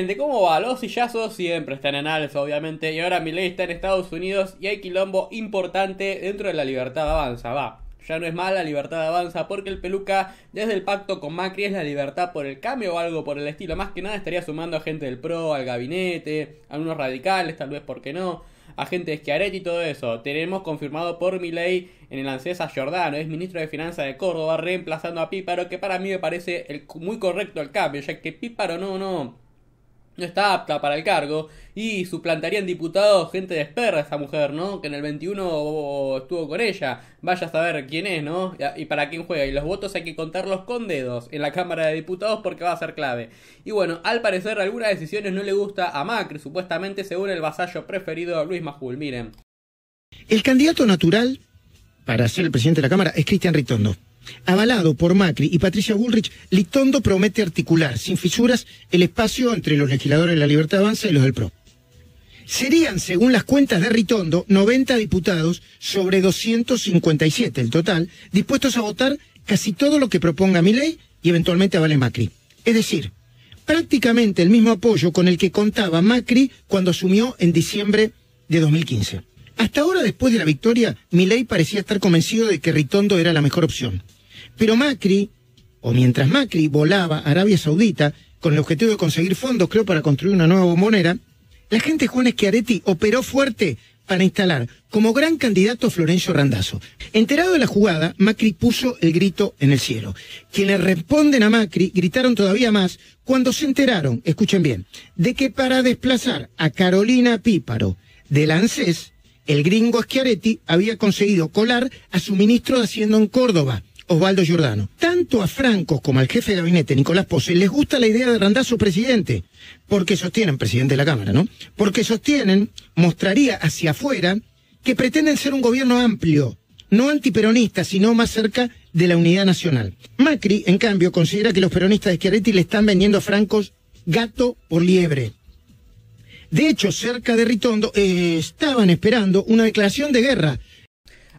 gente? ¿Cómo va? Los sillazos siempre están en alza, obviamente. Y ahora ley está en Estados Unidos y hay quilombo importante dentro de la libertad avanza. Va, ya no es mala libertad avanza porque el peluca desde el pacto con Macri es la libertad por el cambio o algo por el estilo. Más que nada estaría sumando a gente del PRO, al gabinete, a unos radicales, tal vez, porque no? A gente de Schiaretti y todo eso. Tenemos confirmado por ley en el ANSESA Giordano, es ministro de Finanzas de Córdoba, reemplazando a Píparo, que para mí me parece muy correcto el cambio, ya que Píparo no, no no está apta para el cargo y suplantarían en gente de esperra esa mujer, ¿no? Que en el 21 estuvo con ella. Vaya a saber quién es, ¿no? Y para quién juega. Y los votos hay que contarlos con dedos en la Cámara de Diputados porque va a ser clave. Y bueno, al parecer algunas decisiones no le gusta a Macri, supuestamente según el vasallo preferido de Luis Majul. Miren. El candidato natural para ser el presidente de la Cámara es Cristian Ritondo. Avalado por Macri y Patricia Bullrich, Litondo promete articular sin fisuras el espacio entre los legisladores de la Libertad Avanza y los del PRO. Serían, según las cuentas de Ritondo, 90 diputados sobre 257 el total, dispuestos a votar casi todo lo que proponga Milei y eventualmente avale Macri. Es decir, prácticamente el mismo apoyo con el que contaba Macri cuando asumió en diciembre de 2015. Hasta ahora, después de la victoria, Milei parecía estar convencido de que Ritondo era la mejor opción. Pero Macri, o mientras Macri volaba a Arabia Saudita con el objetivo de conseguir fondos, creo, para construir una nueva bombonera, la gente Juan Schiaretti operó fuerte para instalar como gran candidato Florencio Randazzo. Enterado de la jugada, Macri puso el grito en el cielo. Quienes responden a Macri gritaron todavía más cuando se enteraron, escuchen bien, de que para desplazar a Carolina Píparo del ANSES, el gringo Schiaretti había conseguido colar a su ministro de Hacienda en Córdoba. Osvaldo Giordano. Tanto a Francos como al jefe de gabinete, Nicolás Posse les gusta la idea de su presidente, porque sostienen, presidente de la Cámara, ¿no? Porque sostienen, mostraría hacia afuera, que pretenden ser un gobierno amplio, no antiperonista, sino más cerca de la unidad nacional. Macri, en cambio, considera que los peronistas de Schiaretti le están vendiendo a Francos gato por liebre. De hecho, cerca de Ritondo eh, estaban esperando una declaración de guerra.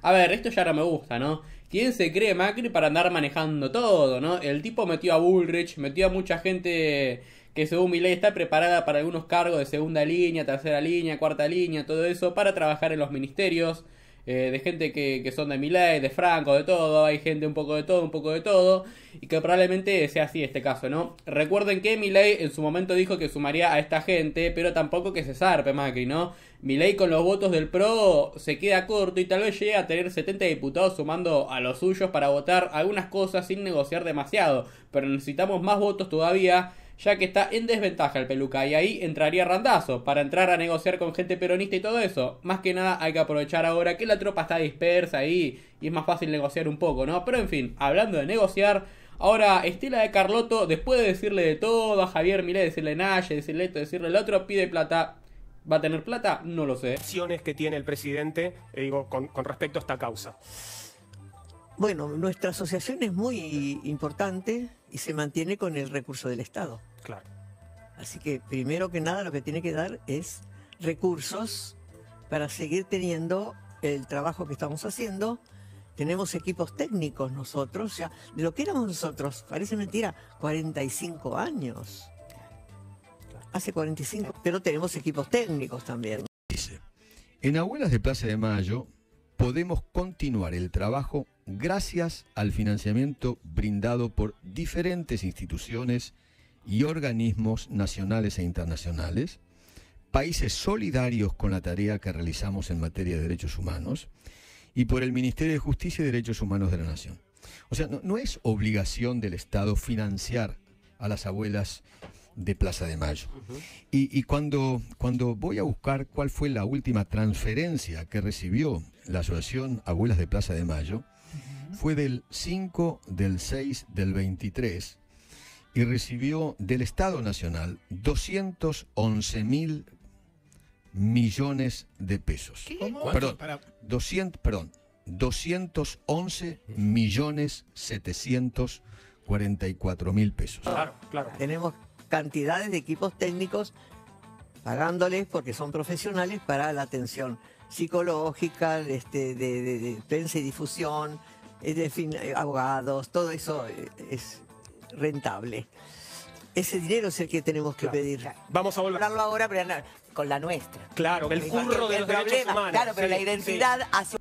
A ver, esto ya no me gusta, ¿no? ¿Quién se cree Macri para andar manejando todo, no? El tipo metió a Bullrich, metió a mucha gente que según mi ley está preparada para algunos cargos de segunda línea, tercera línea, cuarta línea, todo eso, para trabajar en los ministerios. Eh, de gente que, son de Milei, de Franco, de todo, hay gente un poco de todo, un poco de todo, y que probablemente sea así este caso, ¿no? Recuerden que Milay en su momento dijo que sumaría a esta gente, pero tampoco que se zarpe Macri, ¿no? Milei con los votos del PRO se queda corto y tal vez llegue a tener 70 diputados sumando a los suyos para votar algunas cosas sin negociar demasiado, pero necesitamos más votos todavía ya que está en desventaja el Peluca y ahí entraría Randazo para entrar a negociar con gente peronista y todo eso. Más que nada hay que aprovechar ahora que la tropa está dispersa ahí y es más fácil negociar un poco, ¿no? Pero en fin, hablando de negociar, Ahora, Estela de Carlotto, después de decirle de todo a Javier Milei, decirle Naye, decirle esto, decirle el otro, pide plata. ¿Va a tener plata? No lo sé. Acciones que tiene el presidente, eh, digo, con, respecto a esta causa. Bueno, nuestra asociación es muy importante, y se mantiene con el recurso del Estado. Claro. Así que primero que nada lo que tiene que dar es recursos para seguir teniendo el trabajo que estamos haciendo. Tenemos equipos técnicos nosotros, ya de lo que éramos nosotros, parece mentira, 45 años. Hace 45, pero tenemos equipos técnicos también. Dice, en Abuelas de Plaza de Mayo podemos continuar el trabajo gracias al financiamiento brindado por diferentes instituciones y organismos nacionales e internacionales, países solidarios con la tarea que realizamos en materia de derechos humanos y por el Ministerio de Justicia y Derechos Humanos de la Nación. O sea, no, es obligación del Estado financiar a las abuelas de Plaza de Mayo. Y, y cuando, cuando, voy a buscar cuál fue la última transferencia que recibió la Asociación Abuelas de Plaza de Mayo, fue del 5 del 6 del 23 y recibió del Estado Nacional 211 mil millones de pesos. ¿Cómo? Perdón, 200, perdón, 211 millones 744 mil pesos. Claro, claro. Tenemos cantidades de equipos técnicos pagándoles porque son profesionales para la atención psicológica, este, de prensa y difusión, es decir, abogados, todo eso eh, es rentable. Ese dinero es el que tenemos que pedir. Vamos a volver. Hablarlo ahora, pero con la nuestra. Claro, el curro de problema, Claro, pero la identidad sí.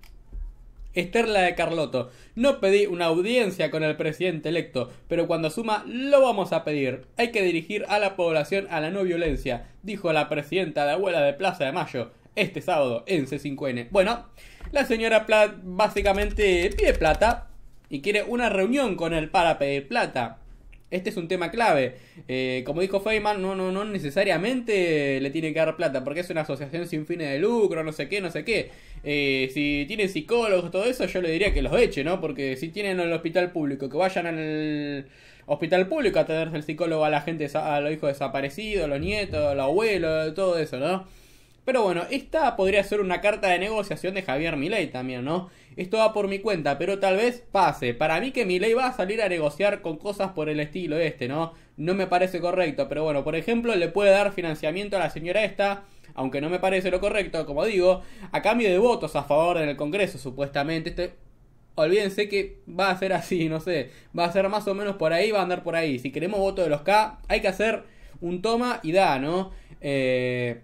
Esther la de Carlotto. No pedí una audiencia con el presidente electo, pero cuando asuma lo vamos a pedir. Hay que dirigir a la población a la no violencia, dijo la presidenta de Abuela de Plaza de Mayo este sábado en C5N. Bueno, la señora Platt básicamente pide plata y quiere una reunión con él para pedir plata. Este es un tema clave. Eh, como dijo Feynman, no, no, no necesariamente le tiene que dar plata, porque es una asociación sin fines de lucro, no sé qué, no sé qué. Eh, si tienen psicólogos, todo eso, yo le diría que los eche, ¿no? Porque si tienen el hospital público, que vayan al hospital público a tenerse el psicólogo a la gente, a los hijos desaparecidos, a los nietos, a los abuelos, todo eso, ¿no? Pero bueno, esta podría ser una carta de negociación de Javier Milei también, ¿no? Esto va por mi cuenta, pero tal vez pase. Para mí que Milei va a salir a negociar con cosas por el estilo este, ¿no? No me parece correcto, pero bueno, por ejemplo, le puede dar financiamiento a la señora esta aunque no me parece lo correcto, como digo, a cambio de votos a favor en el Congreso, supuestamente. Este, olvídense que va a ser así, no sé, va a ser más o menos por ahí, va a andar por ahí. Si queremos voto de los K, hay que hacer un toma y da, ¿no? Eh,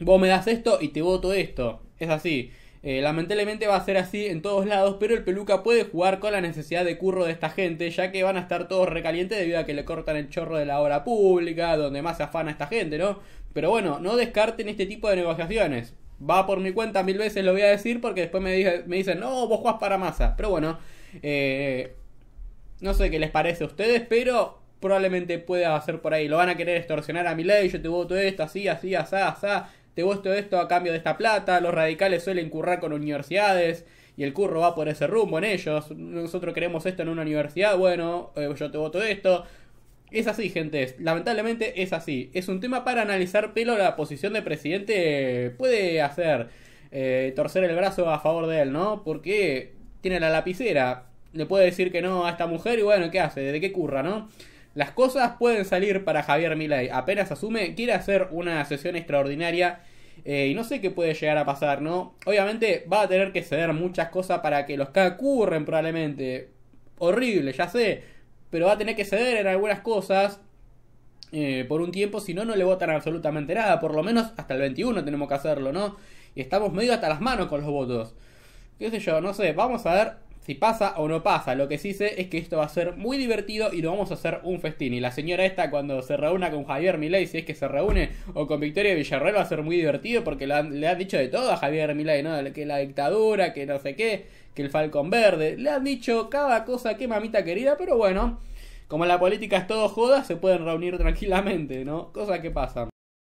vos me das esto y te voto esto. Es así. Eh, lamentablemente va a ser así en todos lados, pero el peluca puede jugar con la necesidad de curro de esta gente, ya que van a estar todos recalientes debido a que le cortan el chorro de la obra pública, donde más se afana esta gente, ¿no? Pero bueno, no descarten este tipo de negociaciones. Va por mi cuenta, mil veces lo voy a decir, porque después me, me dicen, no, vos jugás para masa. Pero bueno, eh, no sé qué les parece a ustedes, pero probablemente pueda hacer por ahí. Lo van a querer extorsionar a mi ley, yo te voto esto, así, así, asá, asá te gusto esto a cambio de esta plata, los radicales suelen currar con universidades y el curro va por ese rumbo en ellos, nosotros queremos esto en una universidad, bueno, eh, yo te voto esto. Es así, gente, lamentablemente es así. Es un tema para analizar, pero la posición de presidente puede hacer eh, torcer el brazo a favor de él, ¿no? Porque tiene la lapicera, le puede decir que no a esta mujer y bueno, ¿qué hace? ¿De qué curra, no? Las cosas pueden salir para Javier Milay. Apenas asume, quiere hacer una sesión extraordinaria. Eh, y no sé qué puede llegar a pasar, ¿no? Obviamente va a tener que ceder muchas cosas para que los ocurren probablemente. Horrible, ya sé. Pero va a tener que ceder en algunas cosas. Eh, por un tiempo, si no, no le votan absolutamente nada. Por lo menos hasta el 21 tenemos que hacerlo, ¿no? Y estamos medio hasta las manos con los votos. Qué sé yo, no sé. Vamos a ver si pasa o no pasa, lo que sí sé es que esto va a ser muy divertido y lo vamos a hacer un festín. Y la señora esta cuando se reúna con Javier Milei, si es que se reúne, o con Victoria Villarreal va a ser muy divertido porque le han, dicho de todo a Javier Milei, ¿no? Que la dictadura, que no sé qué, que el Falcón Verde, le han dicho cada cosa que mamita querida, pero bueno, como la política es todo joda, se pueden reunir tranquilamente, ¿no? Cosa que pasa.